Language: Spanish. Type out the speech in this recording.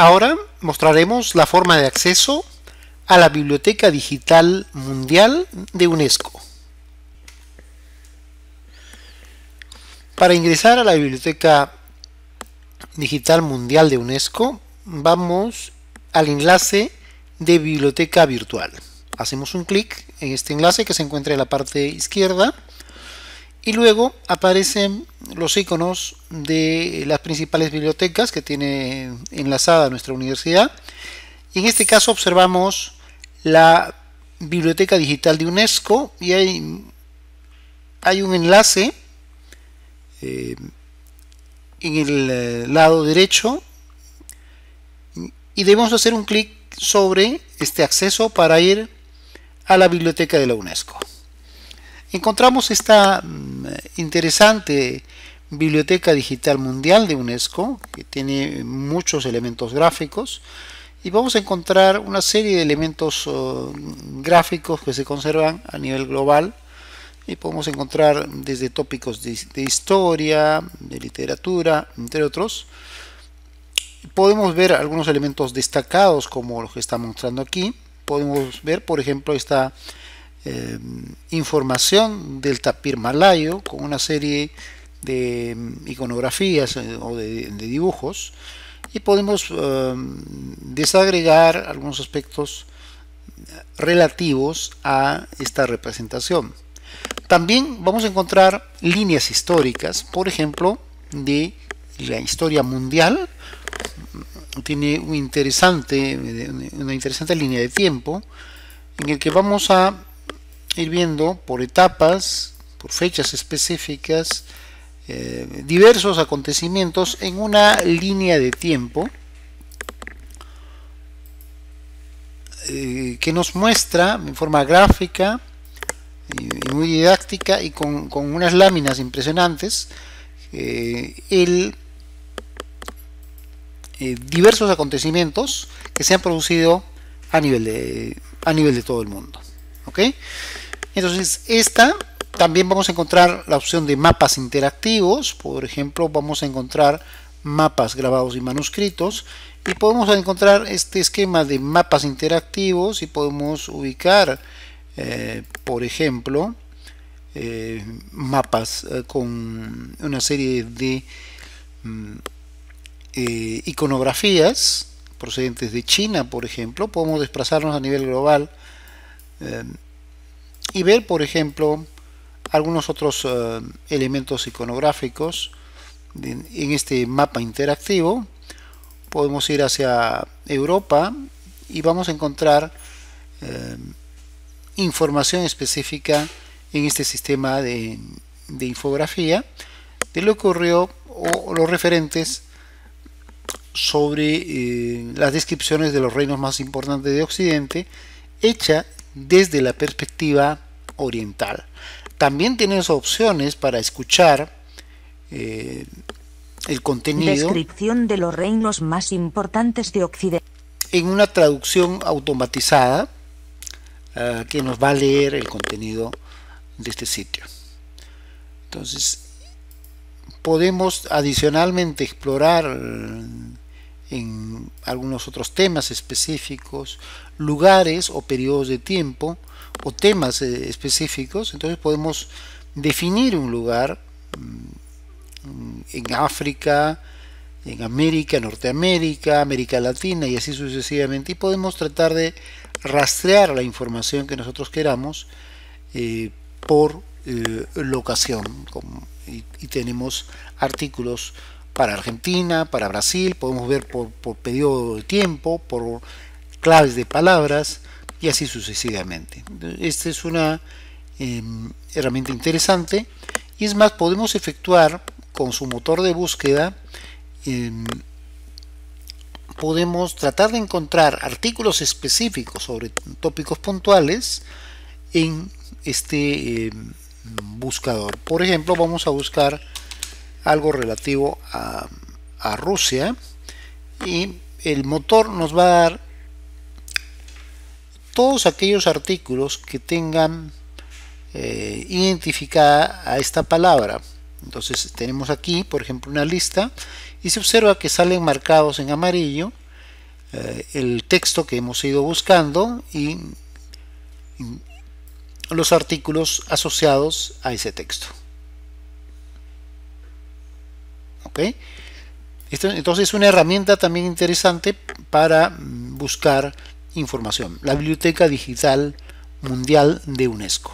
Ahora mostraremos la forma de acceso a la Biblioteca Digital Mundial de UNESCO. Para ingresar a la Biblioteca Digital Mundial de UNESCO, vamos al enlace de Biblioteca Virtual. Hacemos un clic en este enlace que se encuentra en la parte izquierda y luego aparecen los iconos de las principales bibliotecas que tiene enlazada nuestra universidad. Y en este caso observamos la Biblioteca Digital de UNESCO y hay, un enlace eh, en el eh, lado derecho y debemos hacer un clic sobre este acceso para ir a la biblioteca de la UNESCO encontramos esta mm, interesante Biblioteca Digital Mundial de UNESCO, que tiene muchos elementos gráficos, y vamos a encontrar una serie de elementos oh, gráficos que se conservan a nivel global, y podemos encontrar desde tópicos de, historia, de literatura, entre otros. Podemos ver algunos elementos destacados como los que está mostrando aquí. Podemos ver, por ejemplo, esta Em, información del tapir malayo con una serie de em, iconografías eh, o de, dibujos y podemos em, desagregar algunos aspectos relativos a esta representación. También vamos a encontrar líneas históricas, por ejemplo, de la historia mundial. Tiene eh, una interesante línea de tiempo en el que vamos a ir viendo por etapas, por fechas específicas, eh, diversos acontecimientos en una línea de tiempo eh, que nos muestra en forma gráfica y muy didáctica y con, unas láminas impresionantes eh, el, diversos acontecimientos que se han producido a nivel a nivel de todo el mundo. ¿ok? Entonces esta también vamos a encontrar la opción de mapas interactivos, por ejemplo vamos a encontrar mapas grabados y manuscritos y podemos encontrar este esquema de mapas interactivos y podemos ubicar eh, por ejemplo eh, mapas eh, con una serie de mm, iconografías procedentes de China por ejemplo podemos desplazarnos a nivel global eh, y ver, por ejemplo, algunos otros eh, elementos iconográficos en, este mapa interactivo. Podemos ir hacia Europa y vamos a encontrar eh, información específica en este sistema de, infografía de lo que ocurrió o los referentes sobre las descripciones de los reinos más importantes de Occidente hecha desde la perspectiva oriental. También tienes opciones para escuchar eh, el contenido. Descripción de los reinos más importantes de Occidente. En una traducción automatizada eh, que nos va a leer el contenido de este sitio. Entonces, podemos adicionalmente explorar en algunos otros temas específicos, lugares o periodos de tiempo o temas eh, específicos. Entonces podemos definir un lugar mm, en África, en América, Norteamérica, América Latina y así sucesivamente. Y podemos tratar de rastrear la información que nosotros queramos eh, por eh, locación. y tenemos artículos para Argentina, para Brasil, podemos ver por, periodo de tiempo, por claves de palabras y así sucesivamente. Esta es una em, herramienta interesante y es más, podemos efectuar con su motor de búsqueda, em, podemos tratar de encontrar artículos específicos sobre tópicos puntuales en este em, buscador. Por ejemplo, vamos a buscar algo relativo a, Rusia y el motor nos va a dar todos aquellos artículos que tengan eh, identificada a esta palabra. Entonces tenemos aquí, por ejemplo, una lista y se observa que salen marcados en amarillo eh, el texto que hemos ido buscando y los artículos asociados a ese texto. entonces es una herramienta también interesante para buscar información. La Biblioteca Digital Mundial de UNESCO.